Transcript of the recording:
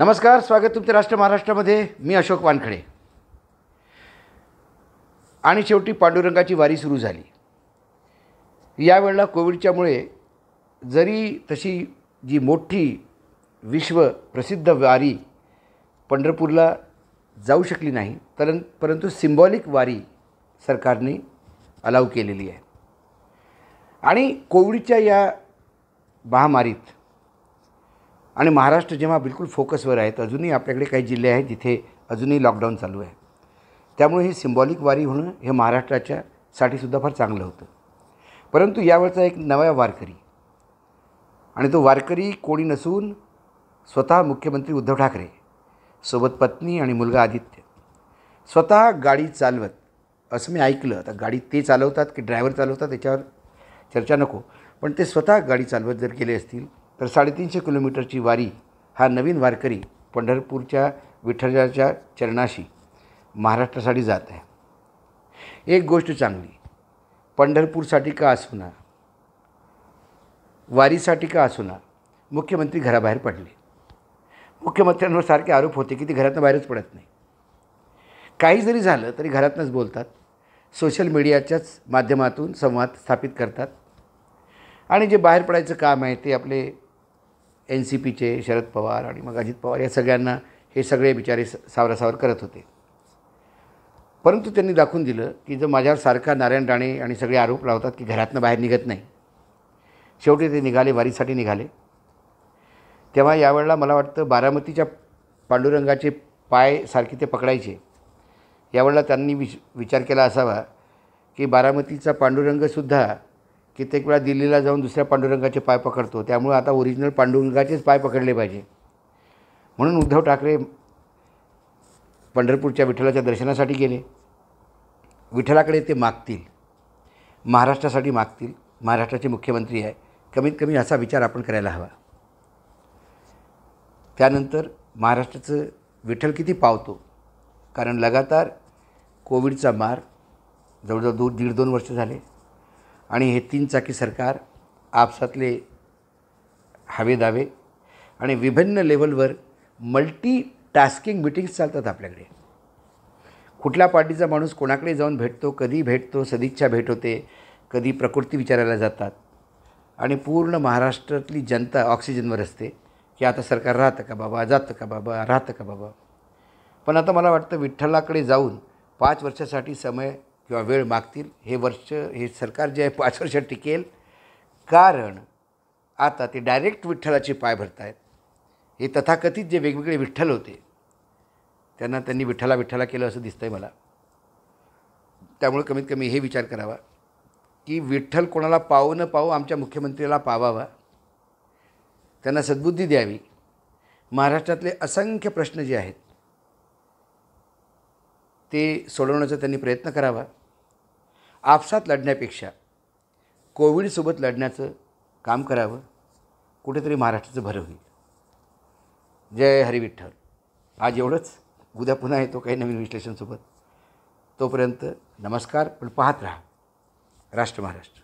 नमस्कार स्वागत तुमचे राष्ट्र महाराष्ट्रामध्ये मी अशोक वानखडे आणि शेवटी पांडुरंगाची वारी सुरू झाली यावेळेला कोविडच्यामुळे जरी तशी जी मोठी विश्व प्रसिद्ध वारी पंढरपूरला जाऊ शकली नाही तर परंतु सिम्बॉलिक वारी सरकारने अलाव केलेली आहे आणि कोविडच्या या महामारीत आणि महाराष्ट्र जेव्हा बिलकुल फोकसवर आहेत अजूनही आपल्याकडे काही जिल्हे आहेत जिथे अजूनही लॉकडाऊन चालू आहे त्यामुळे हे सिम्बॉलिक वारी होणं हे महाराष्ट्राच्या साठीसुद्धा फार चांगलं होतं परंतु यावेळचा एक नव्या वारकरी आणि तो वारकरी कोणी नसून स्वतः मुख्यमंत्री उद्धव ठाकरे सोबत पत्नी आणि मुलगा आदित्य स्वतः गाडी चालवत असं मी ऐकलं आता गाडी ते चालवतात की ड्रायव्हर चालवतात त्याच्यावर चर्चा नको पण ते स्वतः गाडी चालवत जर गेले असतील तर साडेतीनशे किलोमीटरची वारी हा नवीन वारकरी पंढरपूरच्या विठ्ठलाच्या चरणाशी महाराष्ट्रासाठी जात आहे एक गोष्ट चांगली पंढरपूरसाठी का असणार वारीसाठी का असणार मुख्यमंत्री घराबाहेर पडले मुख्यमंत्र्यांवर सारखे आरोप होते की ते घरातनं बाहेरच पडत नाही काही जरी झालं तरी घरातनंच बोलतात सोशल मीडियाच्याच माध्यमातून संवाद स्थापित करतात आणि जे बाहेर पडायचं काम आहे ते आपले एन सी पीचे शरद पवार आणि मग अजित पवार या सगळ्यांना हे सगळे बिचारे सावरासावर करत होते परंतु त्यांनी दाखवून दिलं की जर माझ्यावर सारखा नारायण राणे आणि सगळे आरोप लावतात की घरातनं बाहेर निघत नाही शेवटी ते निघाले वारीसाठी निघाले तेव्हा यावेळेला मला वाटतं बारामतीच्या पांडुरंगाचे पाय सारखे ते पकडायचे यावेळेला त्यांनी विच विचार केला असावा की बारामतीचा पांडुरंगसुद्धा कित्येक वेळा दिल्लीला जाऊन दुसऱ्या पांडुरंगाचे पाय पकडतो त्यामुळे आता ओरिजिनल पांडुरंगाचेच पाय पकडले पाहिजे म्हणून उद्धव ठाकरे पंढरपूरच्या विठ्ठलाच्या दर्शनासाठी गेले विठ्ठलाकडे ते मागतील महाराष्ट्रासाठी मागतील महाराष्ट्राचे मुख्यमंत्री आहे कमीत कमी असा विचार आपण करायला हवा त्यानंतर महाराष्ट्राचं विठ्ठल किती पावतो कारण लगातार कोविडचा मार जवळजवळ दोन दीड दोन वर्ष झाले आणि हे तीन चाकी सरकार आपसातले हवे दावे आणि विभिन्न लेवलवर मल्टी टास्किंग मिटिंग्स चालतात आपल्याकडे कुठल्या पार्टीचा माणूस कोणाकडे जाऊन भेटतो कधी भेटतो सदिच्छा भेट होते कधी प्रकृती विचारायला जातात आणि पूर्ण महाराष्ट्रातली जनता ऑक्सिजनवर असते की आता सरकार राहतं का बाबा जातं का बाबा राहतं का बाबा पण आता मला वाटतं विठ्ठलाकडे जाऊन पाच वर्षासाठी समय किंवा वेळ मागतील हे वर्ष हे सरकार जे आहे पाच वर्ष टिकेल कारण आता ते डायरेक्ट विठ्ठलाचे पाय भरत आहेत हे तथाकथित जे वेगवेगळे विठ्ठल होते त्यांना त्यांनी विठ्ठला विठ्ठला केलं असं दिसतंय मला त्यामुळे कमीत कमी हे विचार करावा की विठ्ठल कोणाला पावू न पावू आमच्या मुख्यमंत्र्याला पावावा त्यांना सद्बुद्धी द्यावी महाराष्ट्रातले असंख्य प्रश्न जे आहेत ते सोडवण्याचा त्यांनी प्रयत्न करावा आपसात लढण्यापेक्षा कोविडसोबत लढण्याचं काम करावं कुठेतरी महाराष्ट्राचं भरं होईल जय हरी विठ्ठल आज एवढंच उद्या पुन्हा येतो काही नवीन विश्लेषणसोबत तोपर्यंत नमस्कार पण पाहत राहा राष्ट्र महाराष्ट्र